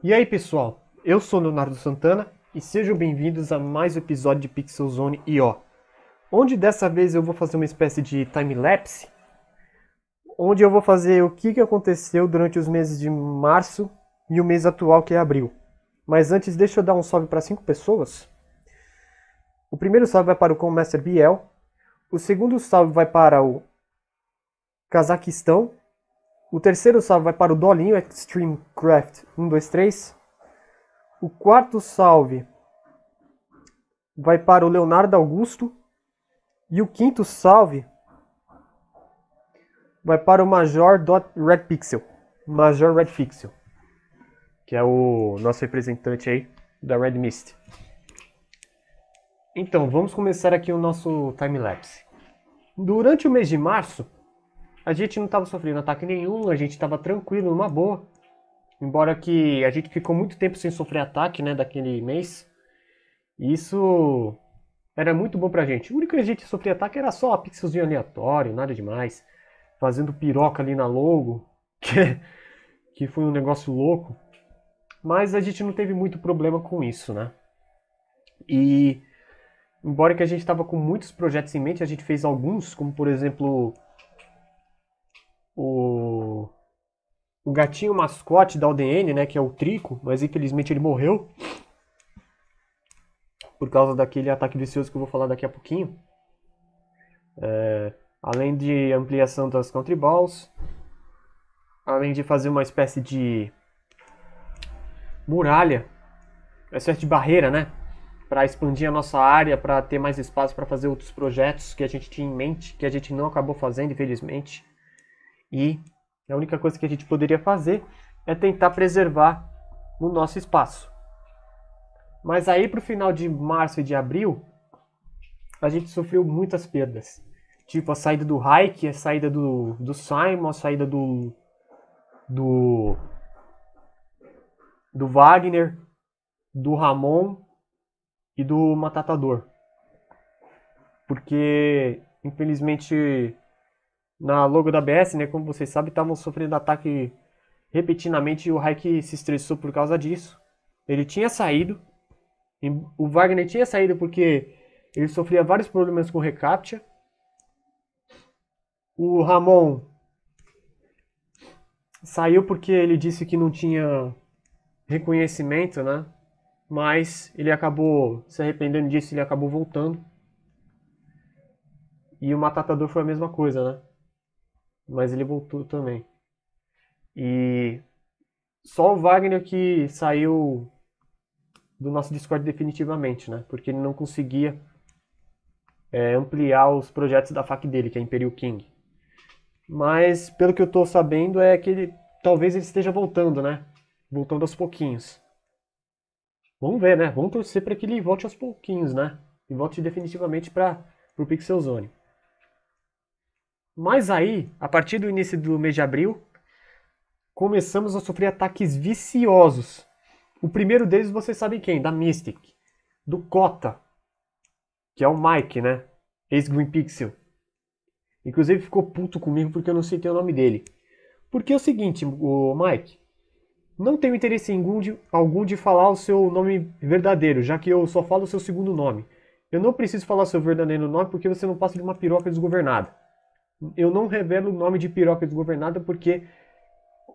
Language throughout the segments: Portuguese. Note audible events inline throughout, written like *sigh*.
E aí pessoal, eu sou Leonardo Santana e sejam bem-vindos a mais um episódio de Pixel Zone IO, onde dessa vez eu vou fazer uma espécie de time-lapse, onde eu vou fazer o que, que aconteceu durante os meses de março e o mês atual que é abril. Mas antes, deixa eu dar um salve para cinco pessoas. O primeiro salve vai para o Commaster Biel, o segundo salve vai para o Cazaquistão, o terceiro salve vai para o Dolinho Extreme é Craft 1, O quarto salve vai para o Leonardo Augusto. E o quinto salve vai para o Major Red Pixel. Major Red Pixel. Que é o nosso representante aí da Red Mist. Então, vamos começar aqui o nosso time lapse. Durante o mês de março, a gente não estava sofrendo ataque nenhum, a gente estava tranquilo, numa boa. Embora que a gente ficou muito tempo sem sofrer ataque, né, daquele mês. E isso era muito bom pra gente. O único que a gente sofria ataque era só pixelzinho aleatório, nada demais. Fazendo piroca ali na logo, *laughs* que, que foi um negócio louco. Mas a gente não teve muito problema com isso, né? E embora que a gente estava com muitos projetos em mente, a gente fez alguns, como por exemplo o gatinho mascote da UDN, né, que é o Trico, mas infelizmente ele morreu por causa daquele ataque vicioso que eu vou falar daqui a pouquinho. É, além de ampliação das country balls, além de fazer uma espécie de muralha, uma espécie de barreira, né, para expandir a nossa área, para ter mais espaço para fazer outros projetos que a gente tinha em mente, que a gente não acabou fazendo, infelizmente. E a única coisa que a gente poderia fazer é tentar preservar o nosso espaço. Mas aí para o final de março e de abril, a gente sofreu muitas perdas. Tipo a saída do Hayek, a saída do, do Simon, a saída do, do, do Wagner, do Ramon e do Matatador. Porque, infelizmente, na logo da BS, né? Como vocês sabem, estavam sofrendo ataque repetidamente e o Raik se estressou por causa disso. Ele tinha saído, o Wagner tinha saído porque ele sofria vários problemas com recaptcha. O Ramon saiu porque ele disse que não tinha reconhecimento, né? Mas ele acabou se arrependendo disso, ele acabou voltando. E o Matador foi a mesma coisa, né? mas ele voltou também. E só o Wagner que saiu do nosso Discord definitivamente, né? Porque ele não conseguia é, ampliar os projetos da fac dele, que é Imperial King. Mas pelo que eu tô sabendo é que ele, talvez ele esteja voltando, né? Voltando aos pouquinhos. Vamos ver, né? Vamos torcer para que ele volte aos pouquinhos, né? E volte definitivamente para o Pixel Zone. Mas aí, a partir do início do mês de abril, começamos a sofrer ataques viciosos. O primeiro deles, vocês sabem quem? Da Mystic. Do Cota. Que é o Mike, né? Ex-Green Pixel. Inclusive ficou puto comigo porque eu não citei o nome dele. Porque é o seguinte, o Mike. Não tenho interesse algum de, algum de falar o seu nome verdadeiro, já que eu só falo o seu segundo nome. Eu não preciso falar seu verdadeiro nome porque você não passa de uma piroca desgovernada eu não revelo o nome de piroca desgovernada porque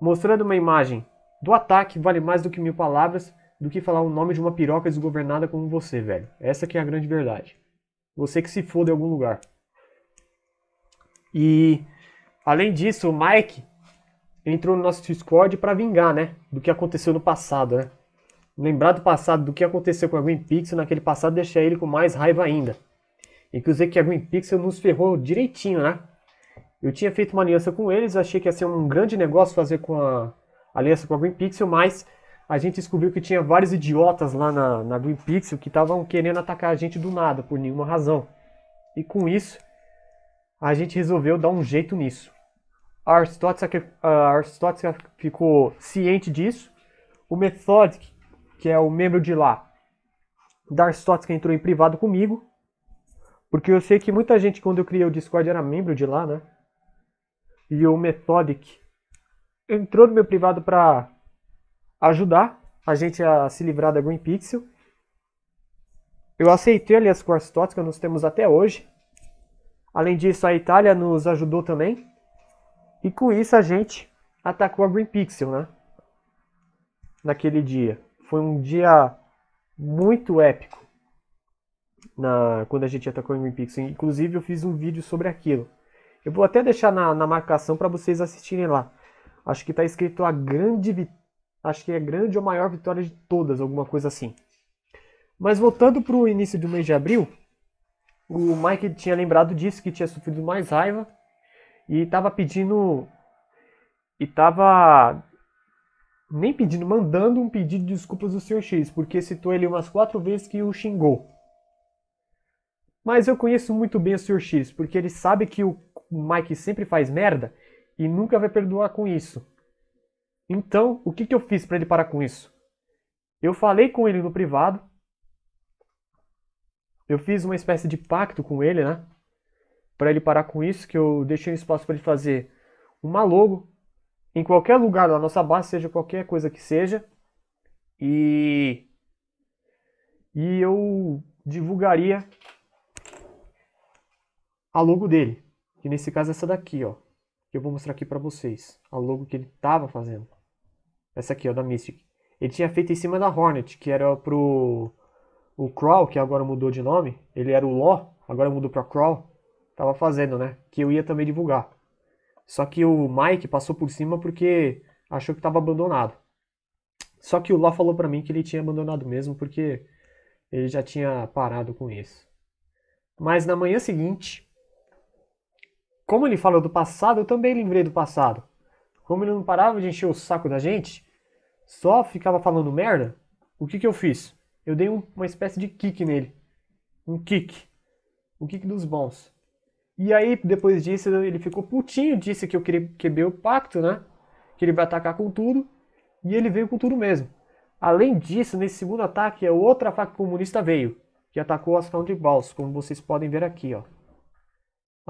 mostrando uma imagem do ataque vale mais do que mil palavras do que falar o nome de uma piroca desgovernada como você, velho. Essa que é a grande verdade. Você que se foda em algum lugar. E além disso, o Mike entrou no nosso Discord para vingar, né, do que aconteceu no passado, né? Lembrar do passado, do que aconteceu com a Green Pixel naquele passado deixa ele com mais raiva ainda. E que a Green Pixel nos ferrou direitinho, né? Eu tinha feito uma aliança com eles, achei que ia ser um grande negócio fazer com a aliança com a Green Pixel, mas a gente descobriu que tinha vários idiotas lá na, na Green Pixel que estavam querendo atacar a gente do nada, por nenhuma razão. E com isso, a gente resolveu dar um jeito nisso. A Arstotzka ficou ciente disso. O Methodic, que é o membro de lá, da Arstotzka entrou em privado comigo. Porque eu sei que muita gente, quando eu criei o Discord, era membro de lá, né? e o Methodic entrou no meu privado para ajudar a gente a se livrar da Green Pixel. Eu aceitei ali as cores tóxicas que nós temos até hoje. Além disso, a Itália nos ajudou também. E com isso a gente atacou a Green Pixel, né? Naquele dia. Foi um dia muito épico. Na, quando a gente atacou a Green Pixel. Inclusive eu fiz um vídeo sobre aquilo. Eu vou até deixar na, na marcação para vocês assistirem lá. Acho que está escrito a grande acho que é a grande ou maior vitória de todas, alguma coisa assim. Mas voltando para o início do mês de abril, o Mike tinha lembrado disso que tinha sofrido mais raiva e estava pedindo e estava nem pedindo, mandando um pedido de desculpas do Sr. X, porque citou ele umas quatro vezes que o xingou. Mas eu conheço muito bem o Sr. X, porque ele sabe que o Mike sempre faz merda e nunca vai perdoar com isso. Então, o que, que eu fiz para ele parar com isso? Eu falei com ele no privado. Eu fiz uma espécie de pacto com ele, né? Para ele parar com isso, que eu deixei um espaço para ele fazer uma logo em qualquer lugar da nossa base, seja qualquer coisa que seja. E e eu divulgaria a logo dele que nesse caso é essa daqui, ó, que eu vou mostrar aqui para vocês, a logo que ele estava fazendo. Essa aqui, ó, da Mystic. Ele tinha feito em cima da Hornet, que era pro o Crawl, que agora mudou de nome, ele era o Law, agora mudou para Crawl, tava fazendo, né? Que eu ia também divulgar. Só que o Mike passou por cima porque achou que estava abandonado. Só que o Law falou para mim que ele tinha abandonado mesmo porque ele já tinha parado com isso. Mas na manhã seguinte, como ele falou do passado, eu também lembrei do passado. Como ele não parava de encher o saco da gente, só ficava falando merda, o que, que eu fiz? Eu dei um, uma espécie de kick nele. Um kick. Um kick dos bons. E aí, depois disso, ele ficou putinho, disse que eu queria quebrar o pacto, né? Que ele vai atacar com tudo. E ele veio com tudo mesmo. Além disso, nesse segundo ataque, a outra faca comunista veio, que atacou as Country Balls, como vocês podem ver aqui, ó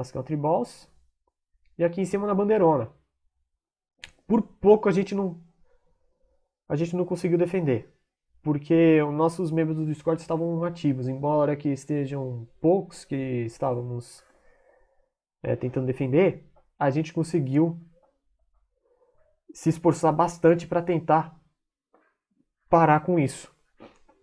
as country balls, e aqui em cima na bandeirona. Por pouco a gente não a gente não conseguiu defender, porque os nossos membros do Discord estavam ativos, embora que estejam poucos que estávamos é, tentando defender, a gente conseguiu se esforçar bastante para tentar parar com isso.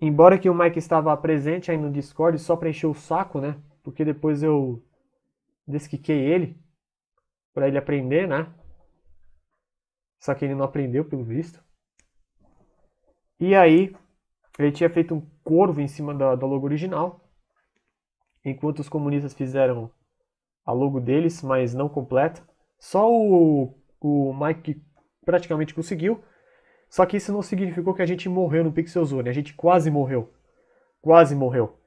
Embora que o Mike estava presente aí no Discord, só para encher o saco, né? Porque depois eu desquiquei ele para ele aprender, né? Só que ele não aprendeu, pelo visto. E aí, ele tinha feito um corvo em cima da, da logo original, enquanto os comunistas fizeram a logo deles, mas não completa. Só o, o Mike praticamente conseguiu. Só que isso não significou que a gente morreu no Pixel Zone. Né? A gente quase morreu. Quase morreu.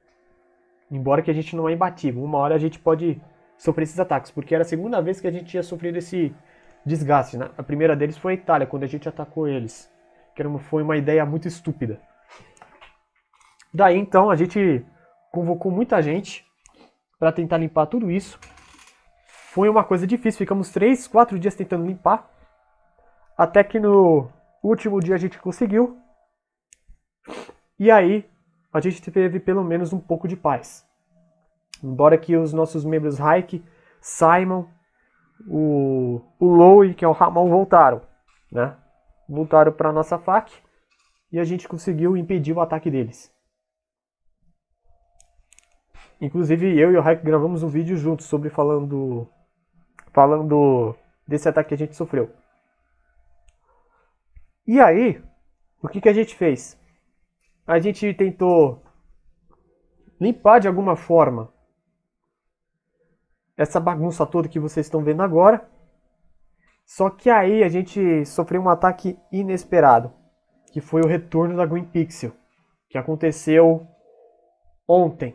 Embora que a gente não é imbatível. Uma hora a gente pode sofrer esses ataques, porque era a segunda vez que a gente tinha sofrido esse desgaste. Né? A primeira deles foi a Itália, quando a gente atacou eles, que era uma, foi uma ideia muito estúpida. Daí então a gente convocou muita gente para tentar limpar tudo isso. Foi uma coisa difícil, ficamos 3, 4 dias tentando limpar, até que no último dia a gente conseguiu. E aí a gente teve pelo menos um pouco de paz. Embora que os nossos membros Hike, Simon, o, o Lowe, que é o Ramon, voltaram, né? Voltaram para nossa fac e a gente conseguiu impedir o ataque deles. Inclusive eu e o Hike gravamos um vídeo juntos sobre falando falando desse ataque que a gente sofreu. E aí, o que, que a gente fez? A gente tentou limpar de alguma forma essa bagunça toda que vocês estão vendo agora. Só que aí a gente sofreu um ataque inesperado, que foi o retorno da Green Pixel, que aconteceu ontem.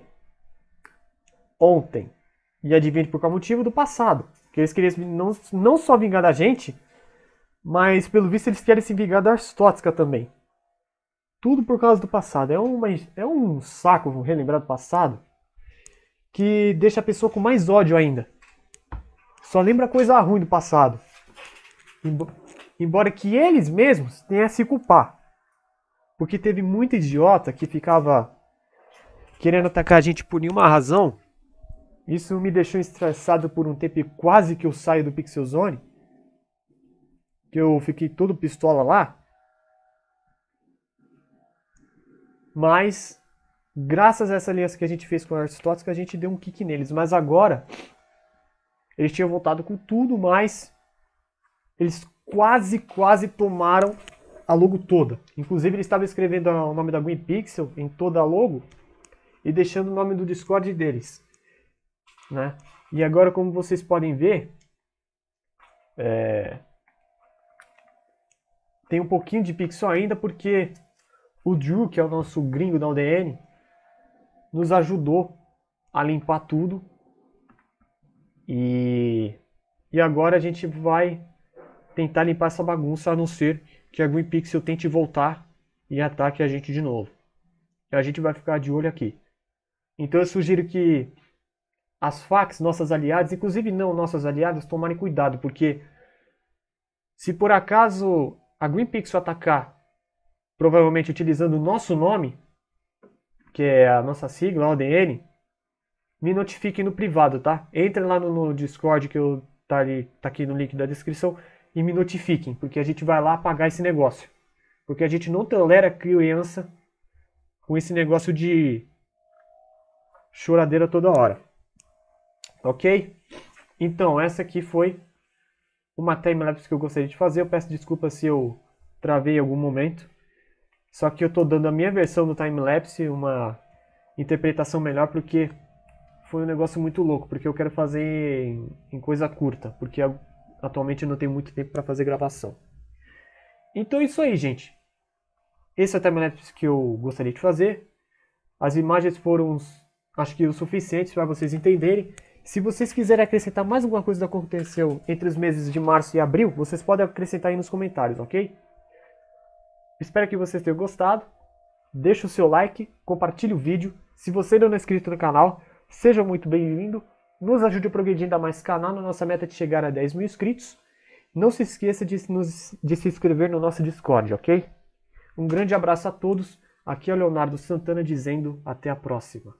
Ontem. E adivinhe por qual motivo? Do passado. Que eles queriam não, não só vingar da gente, mas pelo visto eles querem se vingar da Arstótica também. Tudo por causa do passado. É, uma, é um saco relembrar do passado que deixa a pessoa com mais ódio ainda. Só lembra coisa ruim do passado. Embora que eles mesmos tenham a se culpar. Porque teve muito idiota que ficava querendo atacar a gente por nenhuma razão. Isso me deixou estressado por um tempo e quase que eu saio do Pixel Zone. Que eu fiquei todo pistola lá. Mas graças a essa aliança que a gente fez com Aristóteles, que a gente deu um kick neles. Mas agora, eles tinham voltado com tudo, mas eles quase, quase tomaram a logo toda. Inclusive, eles estavam escrevendo o nome da Green Pixel em toda a logo e deixando o nome do Discord deles. Né? E agora, como vocês podem ver, é... tem um pouquinho de pixel ainda, porque o Drew, que é o nosso gringo da UDN, nos ajudou a limpar tudo. E, e agora a gente vai tentar limpar essa bagunça, a não ser que a Green Pixel tente voltar e ataque a gente de novo. E a gente vai ficar de olho aqui. Então eu sugiro que as facs, nossas aliadas, inclusive não nossas aliadas, tomarem cuidado, porque se por acaso a Green Pixel atacar, provavelmente utilizando o nosso nome, que é a nossa sigla, ODN, me notifique no privado, tá? Entre lá no, no Discord que eu tá ali, tá aqui no link da descrição e me notifiquem, porque a gente vai lá apagar esse negócio. Porque a gente não tolera criança com esse negócio de choradeira toda hora. OK? Então, essa aqui foi uma timelapse que eu gostaria de fazer. Eu peço desculpa se eu travei em algum momento. Só que eu estou dando a minha versão do time-lapse, uma interpretação melhor, porque foi um negócio muito louco, porque eu quero fazer em, em coisa curta, porque atualmente eu não tenho muito tempo para fazer gravação. Então é isso aí, gente. Esse é o time-lapse que eu gostaria de fazer. As imagens foram, acho que, o suficiente para vocês entenderem. Se vocês quiserem acrescentar mais alguma coisa que aconteceu entre os meses de março e abril, vocês podem acrescentar aí nos comentários, ok? Espero que vocês tenham gostado. Deixe o seu like, compartilhe o vídeo. Se você ainda não é inscrito no canal, seja muito bem-vindo. Nos ajude a progredir ainda mais canal na nossa meta é de chegar a 10 mil inscritos. Não se esqueça de, nos, de se inscrever no nosso Discord, ok? Um grande abraço a todos. Aqui é o Leonardo Santana dizendo até a próxima.